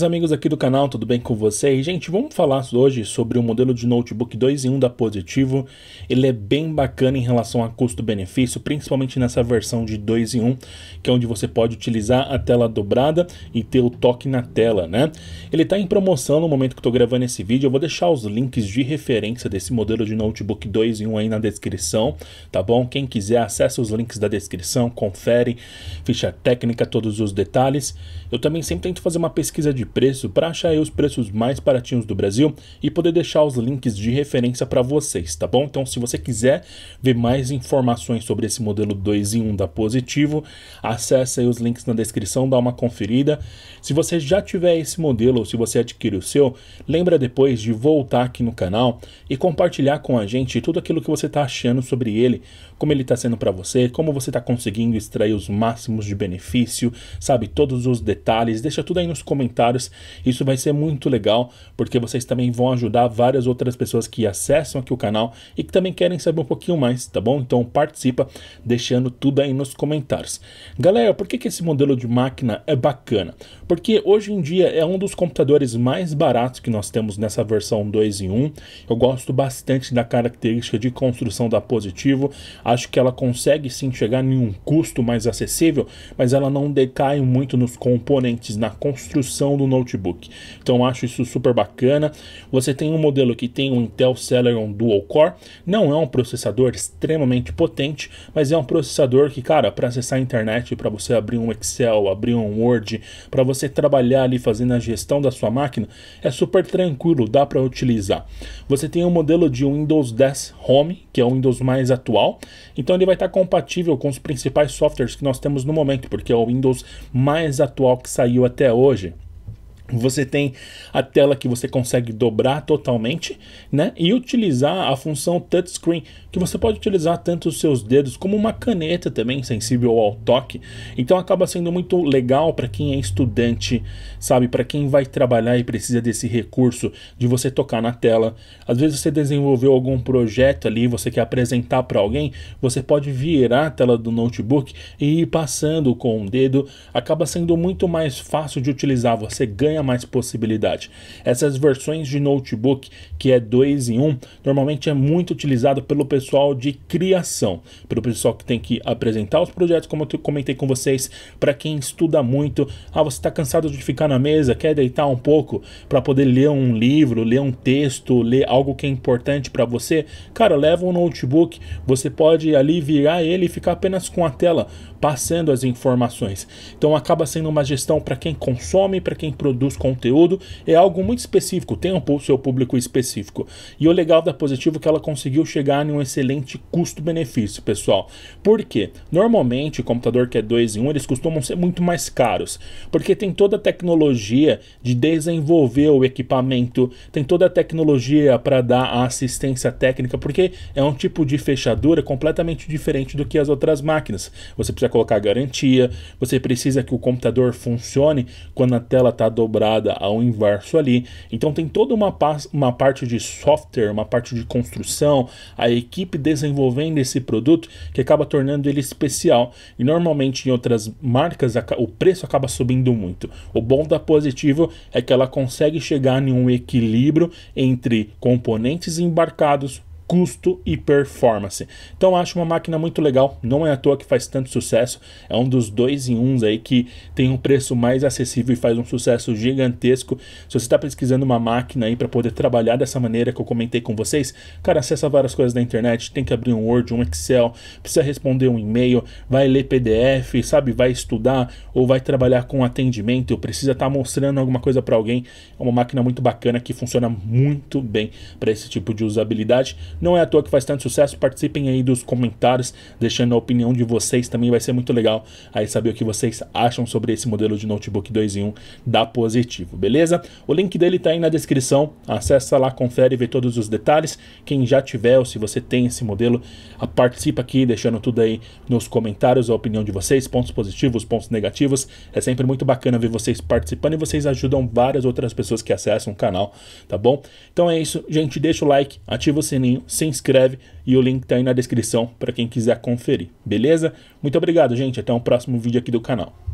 Meus amigos aqui do canal, tudo bem com vocês? Gente, vamos falar hoje sobre o modelo de notebook 2 em 1 da Positivo. Ele é bem bacana em relação a custo-benefício, principalmente nessa versão de 2 em 1, que é onde você pode utilizar a tela dobrada e ter o toque na tela, né? Ele está em promoção no momento que estou gravando esse vídeo. Eu vou deixar os links de referência desse modelo de notebook 2 em 1 aí na descrição, tá bom? Quem quiser, acessa os links da descrição, confere, ficha técnica, todos os detalhes. Eu também sempre tento fazer uma pesquisa de preço para achar os preços mais baratinhos do Brasil e poder deixar os links de referência para vocês, tá bom? Então, se você quiser ver mais informações sobre esse modelo 2 em 1 da Positivo, acesse os links na descrição, dá uma conferida. Se você já tiver esse modelo ou se você adquire o seu, lembra depois de voltar aqui no canal e compartilhar com a gente tudo aquilo que você está achando sobre ele, como ele está sendo para você, como você está conseguindo extrair os máximos de benefício, sabe? Todos os detalhes, deixa tudo aí nos comentários isso vai ser muito legal, porque vocês também vão ajudar várias outras pessoas que acessam aqui o canal e que também querem saber um pouquinho mais, tá bom? Então participa deixando tudo aí nos comentários. Galera, por que, que esse modelo de máquina é bacana? Porque hoje em dia é um dos computadores mais baratos que nós temos nessa versão 2 em 1. Eu gosto bastante da característica de construção da Positivo. Acho que ela consegue sim chegar em um custo mais acessível, mas ela não decai muito nos componentes, na construção do notebook. Então acho isso super bacana. Você tem um modelo que tem um Intel Celeron Dual Core, não é um processador extremamente potente, mas é um processador que, cara, para acessar a internet, para você abrir um Excel, abrir um Word, para você trabalhar ali fazendo a gestão da sua máquina, é super tranquilo, dá para utilizar. Você tem um modelo de Windows 10 Home, que é o Windows mais atual, então ele vai estar tá compatível com os principais softwares que nós temos no momento, porque é o Windows mais atual que saiu até hoje. Você tem a tela que você consegue dobrar totalmente, né? E utilizar a função touchscreen, que você pode utilizar tanto os seus dedos como uma caneta também sensível ao toque. Então acaba sendo muito legal para quem é estudante, sabe, para quem vai trabalhar e precisa desse recurso de você tocar na tela. Às vezes você desenvolveu algum projeto ali, você quer apresentar para alguém, você pode virar a tela do notebook e ir passando com o dedo. Acaba sendo muito mais fácil de utilizar, você ganha tenha mais possibilidade. Essas versões de notebook, que é 2 em 1, um, normalmente é muito utilizado pelo pessoal de criação, pelo pessoal que tem que apresentar os projetos, como eu comentei com vocês, para quem estuda muito. Ah, você está cansado de ficar na mesa, quer deitar um pouco para poder ler um livro, ler um texto, ler algo que é importante para você? Cara, leva um notebook, você pode ali virar ele e ficar apenas com a tela passando as informações. Então acaba sendo uma gestão para quem consome, para quem produz produz conteúdo, é algo muito específico, tem um seu público específico. E o legal da Positivo é que ela conseguiu chegar em um excelente custo-benefício, pessoal. Por quê? Normalmente, computador que é 2 em 1, um, eles costumam ser muito mais caros, porque tem toda a tecnologia de desenvolver o equipamento, tem toda a tecnologia para dar a assistência técnica, porque é um tipo de fechadura completamente diferente do que as outras máquinas. Você precisa colocar garantia, você precisa que o computador funcione quando a tela está dobrada ao inverso ali. Então tem toda uma, uma parte de software, uma parte de construção, a equipe desenvolvendo esse produto que acaba tornando ele especial. E normalmente em outras marcas o preço acaba subindo muito. O bom da Positivo é que ela consegue chegar em um equilíbrio entre componentes embarcados, custo e performance. Então acho uma máquina muito legal, não é à toa que faz tanto sucesso, é um dos dois em uns aí que tem um preço mais acessível e faz um sucesso gigantesco. Se você está pesquisando uma máquina aí para poder trabalhar dessa maneira que eu comentei com vocês, cara, acessa várias coisas da internet, tem que abrir um Word, um Excel, precisa responder um e-mail, vai ler PDF, sabe, vai estudar ou vai trabalhar com atendimento, precisa estar tá mostrando alguma coisa para alguém. É uma máquina muito bacana que funciona muito bem para esse tipo de usabilidade não é à toa que faz tanto sucesso. Participem aí dos comentários, deixando a opinião de vocês também. Vai ser muito legal aí saber o que vocês acham sobre esse modelo de notebook 2 em 1 da Positivo, beleza? O link dele tá aí na descrição. Acessa lá, confere e vê todos os detalhes. Quem já tiver ou se você tem esse modelo, participa aqui, deixando tudo aí nos comentários, a opinião de vocês, pontos positivos, pontos negativos. É sempre muito bacana ver vocês participando e vocês ajudam várias outras pessoas que acessam o canal, tá bom? Então é isso, gente. Deixa o like, ativa o sininho se inscreve e o link está aí na descrição para quem quiser conferir, beleza? Muito obrigado, gente. Até o um próximo vídeo aqui do canal.